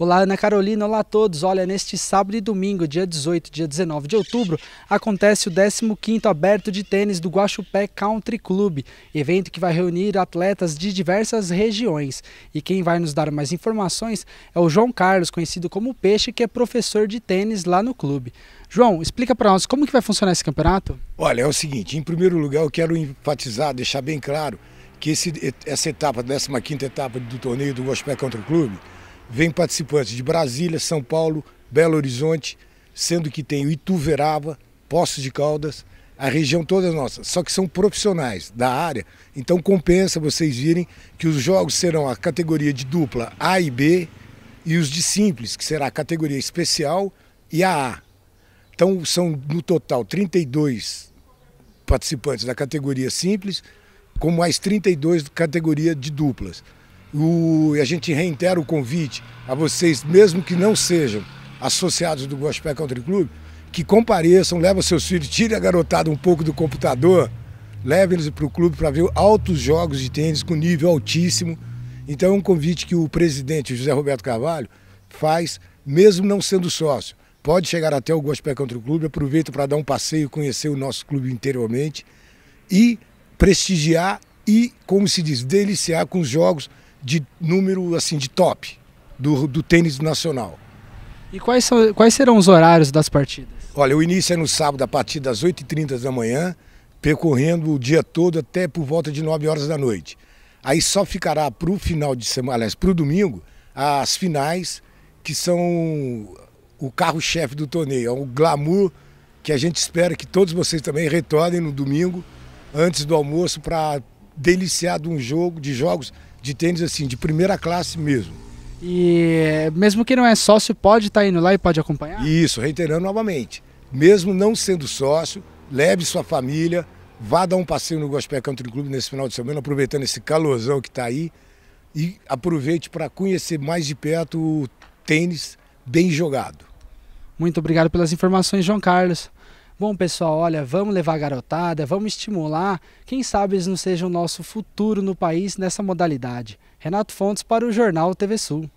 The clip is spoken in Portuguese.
Olá, Ana Carolina. Olá a todos. Olha, neste sábado e domingo, dia 18 e dia 19 de outubro, acontece o 15º Aberto de Tênis do Guaxupé Country Club, evento que vai reunir atletas de diversas regiões. E quem vai nos dar mais informações é o João Carlos, conhecido como Peixe, que é professor de tênis lá no clube. João, explica para nós como que vai funcionar esse campeonato? Olha, é o seguinte, em primeiro lugar eu quero enfatizar, deixar bem claro que esse, essa etapa, 15ª etapa do torneio do Guaxupé Country Club, vem participantes de Brasília, São Paulo, Belo Horizonte, sendo que tem o Ituverava, Poços de Caldas, a região toda nossa. Só que são profissionais da área, então compensa vocês virem que os jogos serão a categoria de dupla A e B e os de simples, que será a categoria especial e a A. Então são no total 32 participantes da categoria simples, com mais 32 da categoria de duplas. O, e a gente reitera o convite a vocês, mesmo que não sejam associados do Gospel Country Club, que compareçam, levem seus filhos, tire a garotada um pouco do computador, leve eles para o clube para ver altos jogos de tênis com nível altíssimo. Então é um convite que o presidente José Roberto Carvalho faz, mesmo não sendo sócio. Pode chegar até o Gospel Country Club, aproveita para dar um passeio, conhecer o nosso clube interiormente e prestigiar e, como se diz, deliciar com os jogos de número assim de top do, do tênis nacional. E quais, são, quais serão os horários das partidas? Olha, o início é no sábado a partir das 8h30 da manhã, percorrendo o dia todo até por volta de 9 horas da noite. Aí só ficará para o final de semana, aliás, para o domingo, as finais, que são o carro-chefe do torneio, é o glamour que a gente espera que todos vocês também retornem no domingo, antes do almoço, para deliciar de um jogo, de jogos de tênis assim, de primeira classe mesmo. E mesmo que não é sócio, pode estar tá indo lá e pode acompanhar? Isso, reiterando novamente. Mesmo não sendo sócio, leve sua família, vá dar um passeio no Gospel Country Club nesse final de semana, aproveitando esse calorzão que está aí. E aproveite para conhecer mais de perto o tênis bem jogado. Muito obrigado pelas informações, João Carlos bom pessoal, olha, vamos levar a garotada, vamos estimular, quem sabe eles não sejam o nosso futuro no país nessa modalidade. Renato Fontes para o Jornal TV Sul.